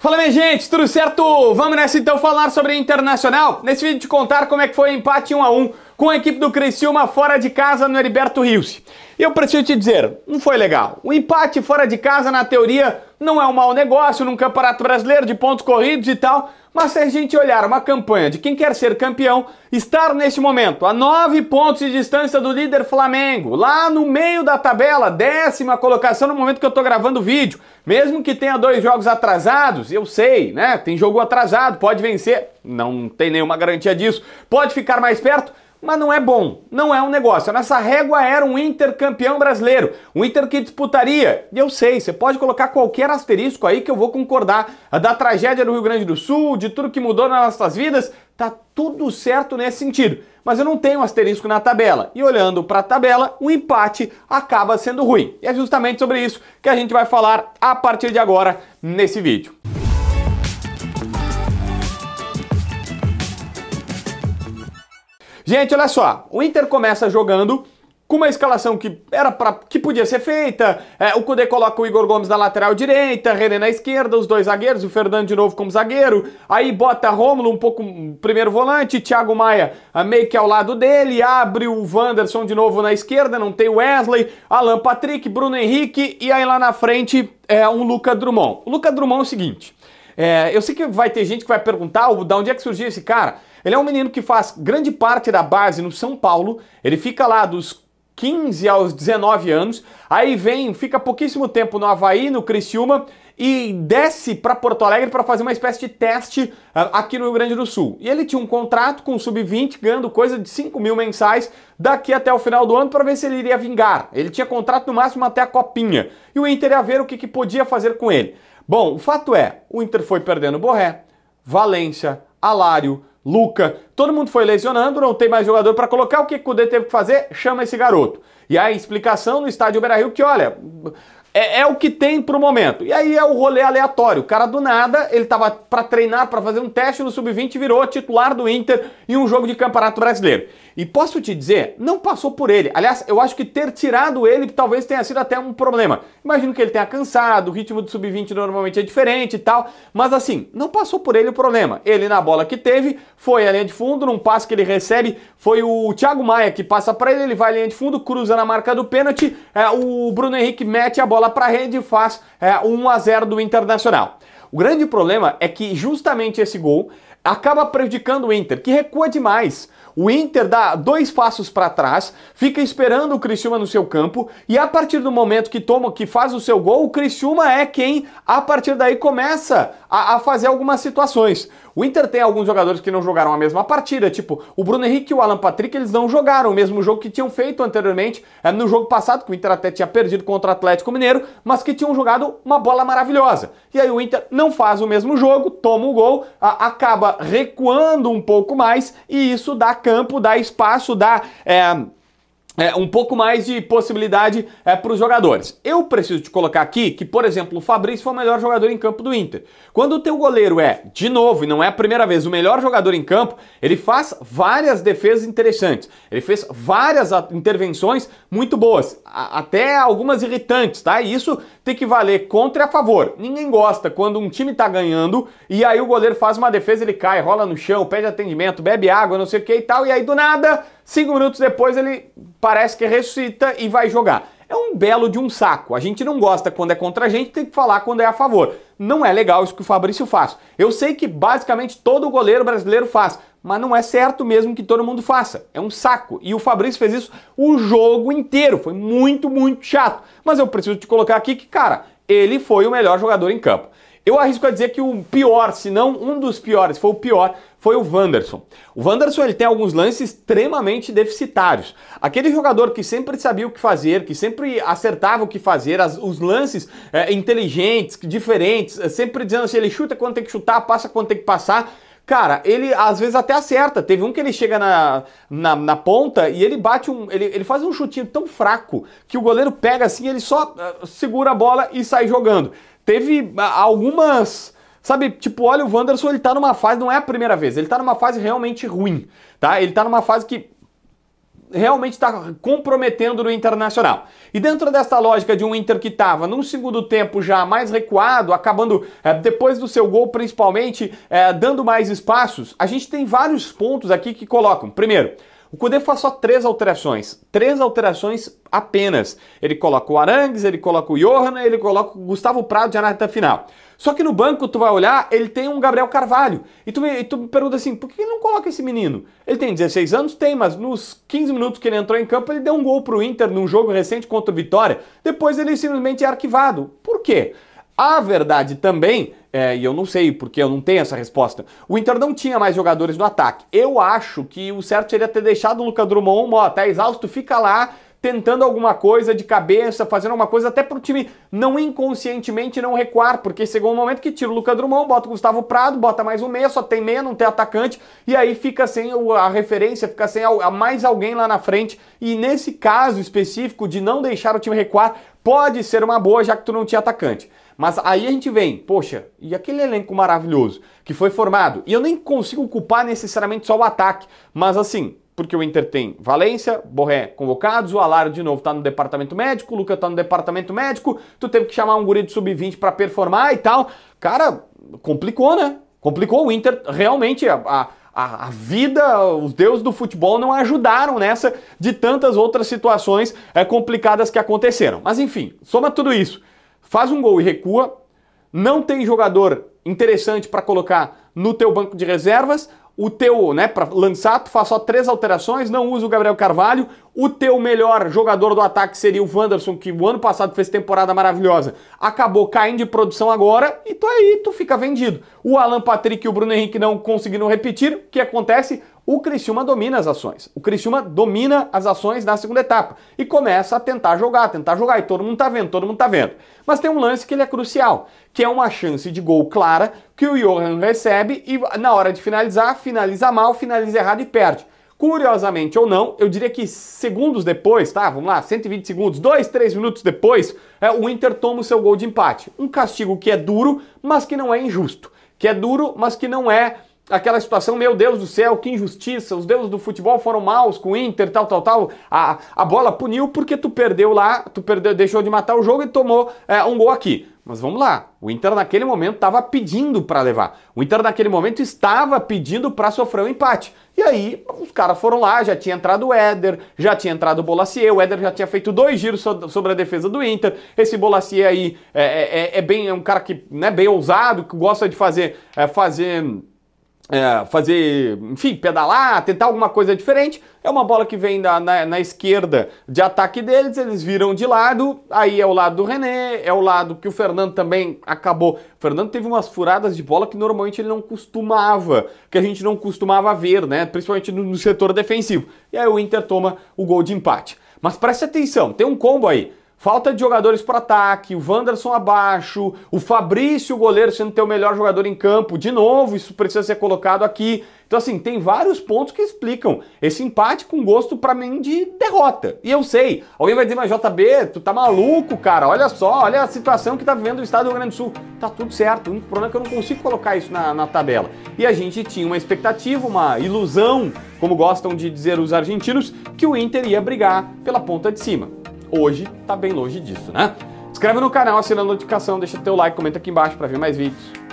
Fala minha gente, tudo certo? Vamos nessa então falar sobre Internacional. Nesse vídeo te contar como é que foi o empate 1 a 1 com a equipe do Criciúma fora de casa no Heriberto Rios. Eu preciso te dizer, não foi legal. O empate fora de casa na teoria não é um mau negócio num campeonato brasileiro de pontos corridos e tal, mas se a gente olhar uma campanha de quem quer ser campeão, estar neste momento a nove pontos de distância do líder Flamengo, lá no meio da tabela, décima colocação no momento que eu estou gravando o vídeo, mesmo que tenha dois jogos atrasados, eu sei, né? Tem jogo atrasado, pode vencer, não tem nenhuma garantia disso, pode ficar mais perto mas não é bom, não é um negócio. A nossa régua era um intercampeão brasileiro, um Inter que disputaria. E eu sei, você pode colocar qualquer asterisco aí que eu vou concordar, da tragédia do Rio Grande do Sul, de tudo que mudou nas nossas vidas, tá tudo certo nesse sentido. Mas eu não tenho asterisco na tabela. E olhando para a tabela, o empate acaba sendo ruim. E é justamente sobre isso que a gente vai falar a partir de agora nesse vídeo. Gente, olha só, o Inter começa jogando com uma escalação que era para que podia ser feita. É, o Cudê coloca o Igor Gomes na lateral direita, René na esquerda, os dois zagueiros, o Fernando de novo como zagueiro. Aí bota Rômulo um pouco primeiro volante, Thiago Maia ah, meio que ao lado dele, abre o Wanderson de novo na esquerda, não tem o Wesley, Alan Patrick, Bruno Henrique e aí lá na frente é um Luca Drummond. O Luca Drummond é o seguinte, é, eu sei que vai ter gente que vai perguntar oh, da onde é que surgiu esse cara. Ele é um menino que faz grande parte da base no São Paulo, ele fica lá dos 15 aos 19 anos, aí vem, fica pouquíssimo tempo no Havaí, no Criciúma, e desce para Porto Alegre para fazer uma espécie de teste ah, aqui no Rio Grande do Sul. E ele tinha um contrato com o Sub-20, ganhando coisa de 5 mil mensais daqui até o final do ano para ver se ele iria vingar. Ele tinha contrato no máximo até a Copinha. E o Inter ia ver o que, que podia fazer com ele. Bom, o fato é, o Inter foi perdendo Borré, Valência, Alário, Luca, todo mundo foi lesionando, não tem mais jogador para colocar. O que o Cudê teve que fazer? Chama esse garoto. E a explicação no estádio Beira-Rio que, olha, é, é, o que tem pro momento. E aí é o rolê aleatório. O cara do nada, ele tava para treinar, para fazer um teste no sub-20, virou titular do Inter em um jogo de Campeonato Brasileiro. E posso te dizer, não passou por ele. Aliás, eu acho que ter tirado ele talvez tenha sido até um problema. Imagino que ele tenha cansado, o ritmo do sub-20 normalmente é diferente e tal, mas assim, não passou por ele o problema. Ele na bola que teve, foi à linha de fundo, num passe que ele recebe, foi o Thiago Maia que passa para ele, ele vai à linha de fundo, cruza na marca do pênalti, é, o Bruno Henrique mete a bola bola para a rede e faz é, 1 a 0 do Internacional. O grande problema é que justamente esse gol acaba prejudicando o Inter, que recua demais. O Inter dá dois passos para trás, fica esperando o Criciúma no seu campo e a partir do momento que toma, que faz o seu gol, o Criciúma é quem a partir daí começa a, a fazer algumas situações. O Inter tem alguns jogadores que não jogaram a mesma partida, tipo o Bruno Henrique e o Alan Patrick, eles não jogaram o mesmo jogo que tinham feito anteriormente eh, no jogo passado, que o Inter até tinha perdido contra o Atlético Mineiro, mas que tinham jogado uma bola maravilhosa. E aí o Inter não faz o mesmo jogo, toma o gol, a, acaba recuando um pouco mais e isso dá campo, dá espaço, dá. É, é, um pouco mais de possibilidade é, para os jogadores. Eu preciso te colocar aqui que, por exemplo, o Fabrício foi o melhor jogador em campo do Inter. Quando o teu goleiro é, de novo, e não é a primeira vez, o melhor jogador em campo, ele faz várias defesas interessantes. Ele fez várias intervenções muito boas, até algumas irritantes, tá? E isso tem que valer contra e a favor. Ninguém gosta quando um time tá ganhando e aí o goleiro faz uma defesa, ele cai, rola no chão, pede atendimento, bebe água, não sei o que e tal, e aí do nada Cinco minutos depois ele parece que ressuscita e vai jogar. É um belo de um saco. A gente não gosta quando é contra a gente, tem que falar quando é a favor. Não é legal isso que o Fabrício faz. Eu sei que basicamente todo goleiro brasileiro faz, mas não é certo mesmo que todo mundo faça. É um saco. E o Fabrício fez isso o jogo inteiro. Foi muito, muito chato. Mas eu preciso te colocar aqui que, cara, ele foi o melhor jogador em campo. Eu arrisco a dizer que o pior, se não um dos piores, foi o pior foi o Wanderson. O Wanderson ele tem alguns lances extremamente deficitários. Aquele jogador que sempre sabia o que fazer, que sempre acertava o que fazer, as, os lances é, inteligentes, diferentes, é, sempre dizendo assim, ele chuta quando tem que chutar, passa quando tem que passar. Cara, ele às vezes até acerta. Teve um que ele chega na, na, na, ponta e ele bate um. Ele, ele faz um chutinho tão fraco que o goleiro pega assim, ele só é, segura a bola e sai jogando. Teve algumas Sabe, tipo, olha o Wanderson, ele tá numa fase, não é a primeira vez, ele tá numa fase realmente ruim, tá? Ele tá numa fase que realmente está comprometendo no Internacional. E dentro dessa lógica de um Inter que estava num segundo tempo já mais recuado, acabando é, depois do seu gol principalmente, é, dando mais espaços, a gente tem vários pontos aqui que colocam. Primeiro, o Kudê faz só três alterações, três alterações apenas. Ele coloca o Arangues, ele coloca o Johan, ele coloca o Gustavo Prado de na final. Só que no banco tu vai olhar, ele tem um Gabriel Carvalho. E tu, e tu me pergunta assim, por que ele não coloca esse menino? Ele tem 16 anos? Tem, mas nos 15 minutos que ele entrou em campo, ele deu um gol pro Inter num jogo recente contra o Vitória. Depois ele simplesmente é arquivado. Por quê? A verdade também, é, e eu não sei porque eu não tenho essa resposta, o Inter não tinha mais jogadores no ataque. Eu acho que o certo seria ter deixado o Lucas Drummond, ó, tá exausto, fica lá tentando alguma coisa de cabeça, fazendo alguma coisa, até pro time não inconscientemente não recuar, porque chegou um momento que tira o Lucas Drummond, bota o Gustavo Prado, bota mais um meia, só tem meia, não tem atacante, e aí fica sem a referência, fica sem a mais alguém lá na frente, e nesse caso específico de não deixar o time recuar, pode ser uma boa, já que tu não tinha atacante. Mas aí a gente vem, poxa, e aquele elenco maravilhoso que foi formado? E eu nem consigo culpar necessariamente só o ataque, mas assim, porque o Inter tem Valência, Borré convocados, o Alário de novo tá no departamento médico, o Luca tá no departamento médico, tu teve que chamar um guri de sub-20 para performar e tal. Cara, complicou, né? Complicou o Inter, realmente, a, a, a, vida, os deuses do futebol não ajudaram nessa de tantas outras situações é, complicadas que aconteceram. Mas enfim, soma tudo isso faz um gol e recua, não tem jogador interessante para colocar no teu banco de reservas, o teu, né, para lançar, tu faz só três alterações, não usa o Gabriel Carvalho, o teu melhor jogador do ataque seria o Wanderson, que o ano passado fez temporada maravilhosa. Acabou caindo de produção agora e tu aí, tu fica vendido. O Alan Patrick e o Bruno Henrique não conseguiram repetir. O que acontece? O Criciúma domina as ações. O Criciúma domina as ações na segunda etapa e começa a tentar jogar, tentar jogar. E todo mundo tá vendo, todo mundo tá vendo. Mas tem um lance que ele é crucial, que é uma chance de gol clara que o Johan recebe e na hora de finalizar, finaliza mal, finaliza errado e perde. Curiosamente ou não, eu diria que segundos depois, tá? Vamos lá, 120 segundos, 2, 3 minutos depois, é, o Inter toma o seu gol de empate. Um castigo que é duro, mas que não é injusto. Que é duro, mas que não é aquela situação, meu Deus do céu, que injustiça, os deuses do futebol foram maus com o Inter, tal, tal, tal. A, a bola puniu porque tu perdeu lá, tu perdeu, deixou de matar o jogo e tomou é, um gol aqui. Mas vamos lá, o Inter naquele momento estava pedindo para levar. O Inter naquele momento estava pedindo para sofrer um empate. E aí os caras foram lá, já tinha entrado o Éder, já tinha entrado o Bolacier, o Éder já tinha feito dois giros sobre a defesa do Inter. Esse Bolacier aí é, é, é, é bem é um cara que né, bem ousado, que gosta de fazer é, fazer é, fazer, enfim, pedalar, tentar alguma coisa diferente. É uma bola que vem da, na, na, esquerda de ataque deles, eles viram de lado, aí é o lado do René, é o lado que o Fernando também acabou. O Fernando teve umas furadas de bola que normalmente ele não costumava, que a gente não costumava ver, né? Principalmente no, no setor defensivo. E aí o Inter toma o gol de empate. Mas preste atenção, tem um combo aí. Falta de jogadores para ataque, o Wanderson abaixo, o Fabrício, goleiro, sendo teu melhor jogador em campo, de novo, isso precisa ser colocado aqui. Então, assim, tem vários pontos que explicam esse empate com gosto para mim de derrota. E eu sei, alguém vai dizer, mas JB, tu tá maluco, cara, olha só, olha a situação que tá vivendo o estado do Rio Grande do Sul. Tá tudo certo, o único problema é que eu não consigo colocar isso na, na tabela. E a gente tinha uma expectativa, uma ilusão, como gostam de dizer os argentinos, que o Inter ia brigar pela ponta de cima. Hoje tá bem longe disso, né? Inscreve no canal, assina a notificação, deixa teu like, comenta aqui embaixo para ver mais vídeos.